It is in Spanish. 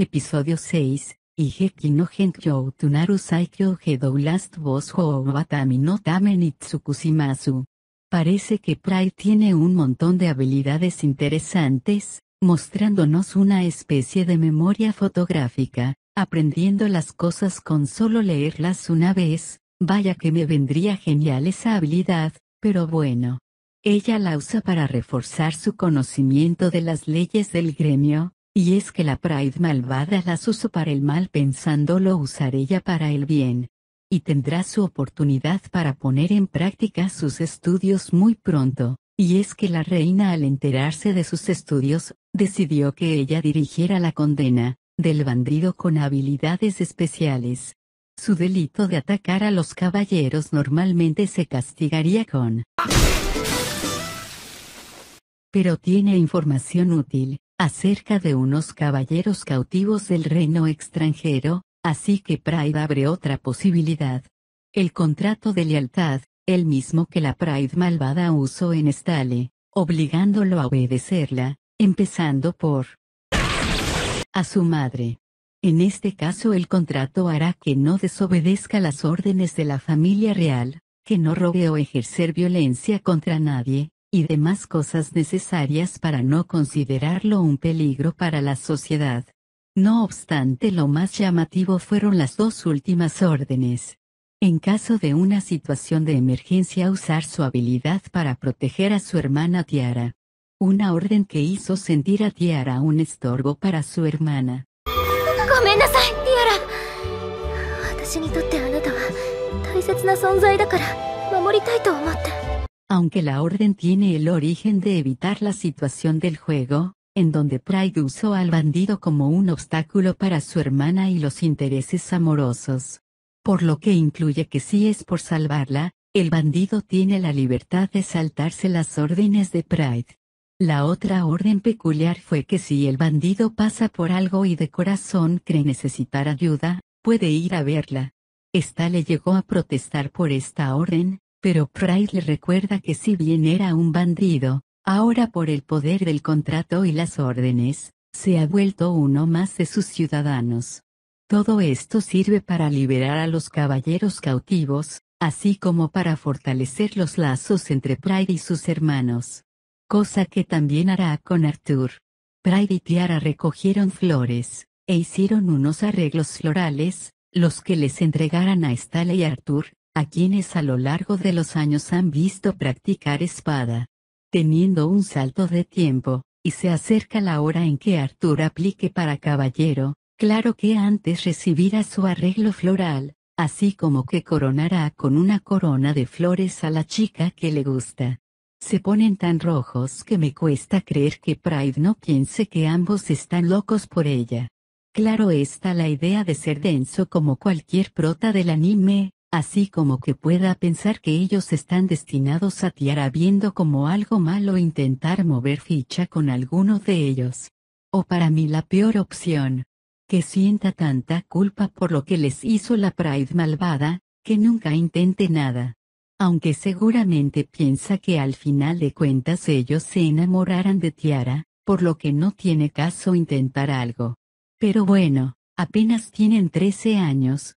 Episodio 6 Ige Kino Tunaru Saikyo Gedou Last Boss ho Batami no Tame Parece que Pride tiene un montón de habilidades interesantes, mostrándonos una especie de memoria fotográfica, aprendiendo las cosas con solo leerlas una vez, vaya que me vendría genial esa habilidad, pero bueno. Ella la usa para reforzar su conocimiento de las leyes del gremio, y es que la pride malvada las usó para el mal pensándolo usar ella para el bien. Y tendrá su oportunidad para poner en práctica sus estudios muy pronto, y es que la reina al enterarse de sus estudios, decidió que ella dirigiera la condena, del bandido con habilidades especiales. Su delito de atacar a los caballeros normalmente se castigaría con... Pero tiene información útil, acerca de unos caballeros cautivos del reino extranjero, así que Pride abre otra posibilidad. El contrato de lealtad, el mismo que la Pride malvada usó en Stale, obligándolo a obedecerla, empezando por a su madre. En este caso el contrato hará que no desobedezca las órdenes de la familia real, que no robe o ejercer violencia contra nadie, y demás cosas necesarias para no considerarlo un peligro para la sociedad. No obstante lo más llamativo fueron las dos últimas órdenes. En caso de una situación de emergencia usar su habilidad para proteger a su hermana Tiara. Una orden que hizo sentir a Tiara un estorbo para su hermana. Tiara. Aunque la orden tiene el origen de evitar la situación del juego, en donde Pride usó al bandido como un obstáculo para su hermana y los intereses amorosos. Por lo que incluye que si es por salvarla, el bandido tiene la libertad de saltarse las órdenes de Pride. La otra orden peculiar fue que si el bandido pasa por algo y de corazón cree necesitar ayuda, puede ir a verla. Esta le llegó a protestar por esta orden, pero Pride le recuerda que si bien era un bandido, ahora por el poder del contrato y las órdenes, se ha vuelto uno más de sus ciudadanos. Todo esto sirve para liberar a los caballeros cautivos, así como para fortalecer los lazos entre Pride y sus hermanos. Cosa que también hará con Arthur. Pride y Tiara recogieron flores, e hicieron unos arreglos florales, los que les entregaran a Stale y Arthur, a quienes a lo largo de los años han visto practicar espada. Teniendo un salto de tiempo, y se acerca la hora en que Arthur aplique para caballero, claro que antes recibirá su arreglo floral, así como que coronará con una corona de flores a la chica que le gusta. Se ponen tan rojos que me cuesta creer que Pride no piense que ambos están locos por ella. Claro está la idea de ser denso como cualquier prota del anime, así como que pueda pensar que ellos están destinados a tiara viendo como algo malo intentar mover ficha con alguno de ellos. O para mí la peor opción, que sienta tanta culpa por lo que les hizo la Pride malvada, que nunca intente nada. Aunque seguramente piensa que al final de cuentas ellos se enamorarán de Tiara, por lo que no tiene caso intentar algo. Pero bueno, apenas tienen 13 años,